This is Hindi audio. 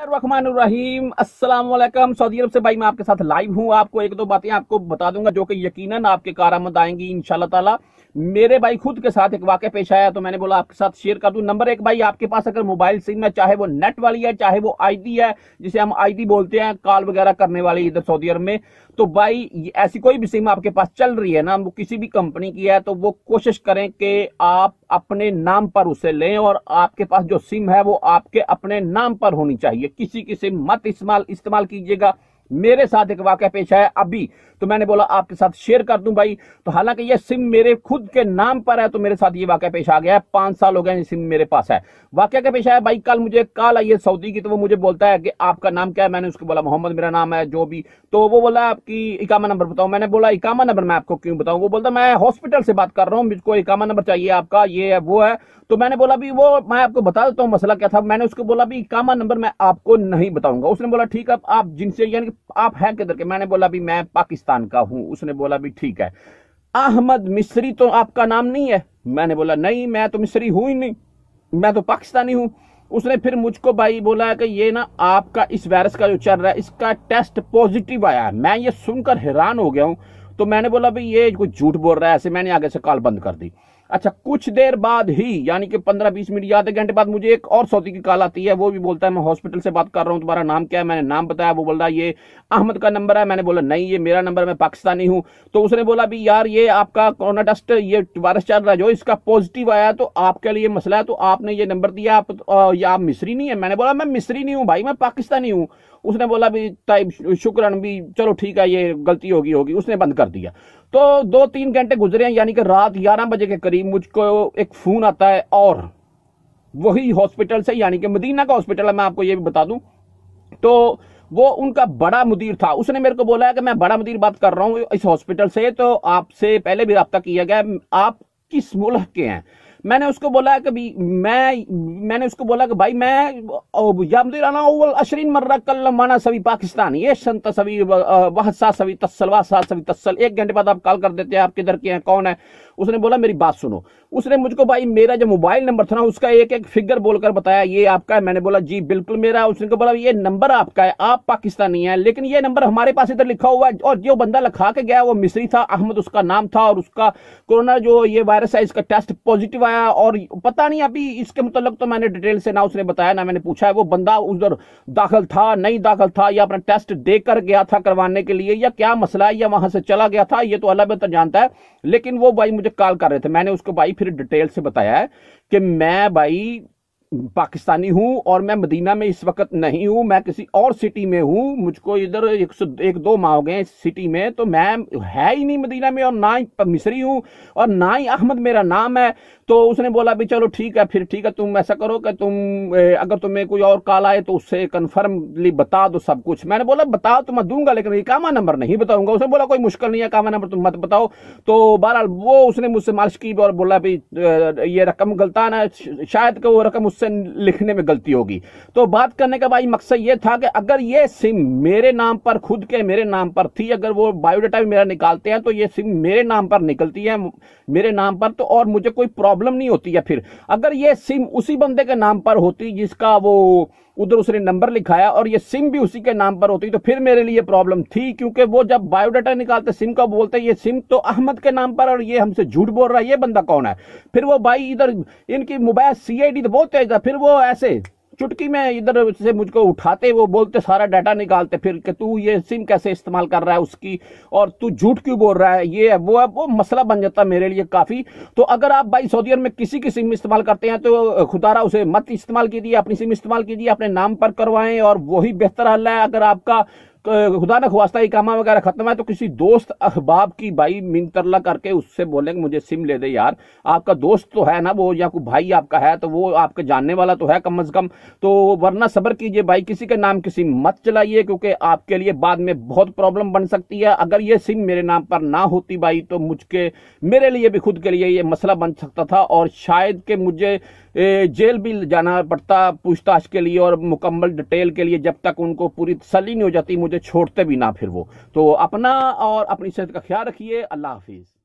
रहीम अस्सलाम सऊदी अरब से भाई मैं आपके साथ लाइव हूं आपको एक दो बातें आपको बता दूंगा जो कि यकीनन आपके कारामद आएंगी इन ताला मेरे भाई खुद के साथ एक वाक्य पेश आया तो मैंने बोला आपके साथ शेयर कर दूं नंबर एक भाई आपके पास अगर मोबाइल सिम है चाहे वो नेट वाली है चाहे वो आईडी है जिसे हम आईडी बोलते हैं कॉल वगैरह करने वाली इधर सऊदी अरब में तो भाई ऐसी कोई भी सिम आपके पास चल रही है ना वो किसी भी कंपनी की है तो वो कोशिश करें कि आप अपने नाम पर उसे लें और आपके पास जो सिम है वो आपके अपने नाम पर होनी चाहिए कीजिए किसी किसे मत इस्तेमाल इस्तेमाल कीजिएगा मेरे साथ एक वाक्य पेश आया अभी तो मैंने बोला आपके साथ शेयर कर दूं भाई तो हालांकि ये सिम मेरे खुद के नाम पर है तो मेरे साथ ये वाक्य पेश आ गया है पांच साल हो गए सिम मेरे पास है वाक्य का पेश आया भाई कल मुझे कॉल आई है सऊदी की तो वो मुझे बोलता है कि आपका नाम क्या है मैंने उसको बोला मोहम्मद मेरा नाम है जो भी तो वो बोला आपकी इकामा नंबर बताओ मैंने बोला इकामा नंबर मैं आपको क्यों बताऊँ वो बोलता मैं हॉस्पिटल से बात कर रहा हूँ मुझको इकामा नंबर चाहिए आपका ये है वो है तो मैंने बोला भी वो मैं आपको बता देता हूँ मसला क्या था मैंने उसको बोला भी कामा नंबर मैं आपको नहीं बताऊंगा उसने बोला ठीक है आप जिनसे यानी आप हैं किधर के मैंने बोला भी मैं पाकिस्तान का हूँ उसने बोला भी ठीक है अहमद मिस्री तो आपका नाम नहीं है मैंने बोला नहीं मैं तो मिस्री हूं ही नहीं मैं तो पाकिस्तानी हूं उसने फिर मुझको भाई बोला कि ये ना आपका इस वायरस का जो चल रहा है इसका टेस्ट पॉजिटिव आया है मैं ये सुनकर हैरान हो गया हूं तो मैंने बोला भाई ये कोई झूठ बोल रहा है ऐसे मैंने आगे से कॉल बंद कर दी अच्छा कुछ देर बाद ही यानी कि पंद्रह बीस मिनट या आधे घंटे बाद मुझे एक और सऊदी की कॉल आती है वो भी बोलता है मैं हॉस्पिटल से बात कर रहा हूँ तुम्हारा नाम क्या है मैंने नाम बताया वो बोल रहा है ये अहमद का नंबर है मैंने बोला नहीं ये मेरा नंबर मैं पाकिस्तानी हूँ तो उसने बोला भी यार ये आपका कोरोना टेस्ट ये वायरस चल रहा है जो इसका पॉजिटिव आया तो आपके लिए मसला है तो आपने ये नंबर दिया आप, या आप मिस्री नहीं है मैंने बोला मैं मिस्री नहीं हूँ भाई मैं पाकिस्तानी हूँ उसने बोला भी टाइप शुक्रन भी चलो ठीक है ये गलती होगी होगी उसने बंद कर दिया तो दो तीन घंटे गुजरे हैं यानी कि रात ग्यारह बजे के करीब मुझको एक फ़ोन आता है और वही हॉस्पिटल से यानी कि मदीना का हॉस्पिटल है मैं आपको ये भी बता दूं तो वो उनका बड़ा मुदीर था उसने मेरे को बोला है कि मैं बड़ा मुदीर बात कर रहा हूँ इस हॉस्पिटल से तो आपसे पहले भी रब्ता किया गया आप किस मुल्क के हैं मैंने उसको बोला कि मैं मैंने उसको बोला कि भाई मैं यामदीराना ओवल अशरीन मर्रा कल माना सभी पाकिस्तान ये संत सभी वह सा सभी तस्सल वाह सा सभी तस्सल एक घंटे बाद आप कॉल कर देते हैं आप किधर के हैं कौन है उसने बोला मेरी बात सुनो उसने मुझको भाई मेरा जो मोबाइल नंबर था ना उसका एक एक फिगर बोलकर बताया ये आपका है मैंने बोला जी बिल्कुल मेरा उसने बोला ये नंबर आपका है आप पाकिस्तानी है लेकिन ये नंबर हमारे पास इधर लिखा हुआ है और जो बंदा लिखा के गया वो मिस्री था अहमद उसका नाम था और उसका कोरोना जो ये वायरस है इसका टेस्ट पॉजिटिव आया और पता नहीं अभी इसके मतलब तो मैंने डिटेल से ना उसने बताया ना मैंने पूछा है वो बंदा उधर दाखिल था नहीं दाखिल था या अपना टेस्ट देकर गया था करवाने के लिए या क्या मसला है या वहां से चला गया था ये तो अल्लाह बेहतर जानता है लेकिन वो भाई मुझे कॉल कर रहे थे मैंने उसको भाई फिर डिटेल से बताया है कि मैं भाई पाकिस्तानी हूँ और मैं मदीना में इस वक्त नहीं हूँ मैं किसी और सिटी में हूँ मुझको इधर एक सौ एक दो माह हो गए सिटी में तो मैं है ही नहीं मदीना में और ना ही मिसरी हूँ और ना ही अहमद मेरा नाम है तो उसने बोला भी चलो ठीक है फिर ठीक है तुम ऐसा करो कि तुम अगर तुम्हें कोई और कॉल आए तो उससे कन्फर्मली बता दो सब कुछ मैंने बोला बताओ तो मैं दूंगा लेकिन ये कामा नंबर नहीं बताऊंगा उसने बोला कोई मुश्किल नहीं है कामा नंबर तुम मत बताओ तो बहरहाल वो उसने मुझसे मालिश की और बोला भी ये रकम गलताना है शायद कि वो रकम उस उससे लिखने में गलती होगी तो बात करने का भाई मकसद ये था कि अगर ये सिम मेरे नाम पर खुद के मेरे नाम पर थी अगर वो बायोडाटा भी मेरा निकालते हैं तो ये सिम मेरे नाम पर निकलती है मेरे नाम पर तो और मुझे कोई प्रॉब्लम नहीं होती है फिर अगर ये सिम उसी बंदे के नाम पर होती जिसका वो उधर उसने नंबर लिखाया और ये सिम भी उसी के नाम पर होती तो फिर मेरे लिए प्रॉब्लम थी क्योंकि वो जब बायोडाटा निकालते सिम का बोलते ये सिम तो अहमद के नाम पर और ये हमसे झूठ बोल रहा है ये बंदा कौन है फिर वो भाई इधर इनकी मोबाइल डी तो बहुत तेज था फिर वो ऐसे चुटकी में इधर से मुझको उठाते वो बोलते सारा डाटा निकालते फिर कि तू ये सिम कैसे इस्तेमाल कर रहा है उसकी और तू झूठ क्यों बोल रहा है ये है वो है वो मसला बन जाता है मेरे लिए काफ़ी तो अगर आप भाई सऊदी अरब में किसी की सिम इस्तेमाल करते हैं तो खुदारा उसे मत इस्तेमाल कीजिए अपनी सिम इस्तेमाल कीजिए अपने नाम पर करवाएं और वही बेहतर हल है अगर आपका खुदा न खुआस्ता इकामा वगैरह खत्म है तो किसी दोस्त अहबाब की भाई मिनतरला करके उससे बोले मुझे सिम ले दे यार आपका दोस्त तो है ना वो या कोई भाई आपका है तो वो आपके जानने वाला तो है कम अज कम तो वरना सबर कीजिए भाई किसी के नाम की सिम मत चलाइए क्योंकि आपके लिए बाद में बहुत प्रॉब्लम बन सकती है अगर ये सिम मेरे नाम पर ना होती भाई तो मुझके मेरे लिए भी खुद के लिए ये मसला बन सकता था और शायद के मुझे जेल भी जाना पड़ता पूछताछ के लिए और मुकम्मल डिटेल के लिए जब तक उनको पूरी तसली नहीं हो जाती मुझे छोड़ते भी ना फिर वो तो अपना और अपनी सेहत का ख्याल रखिए अल्लाह हाफिज़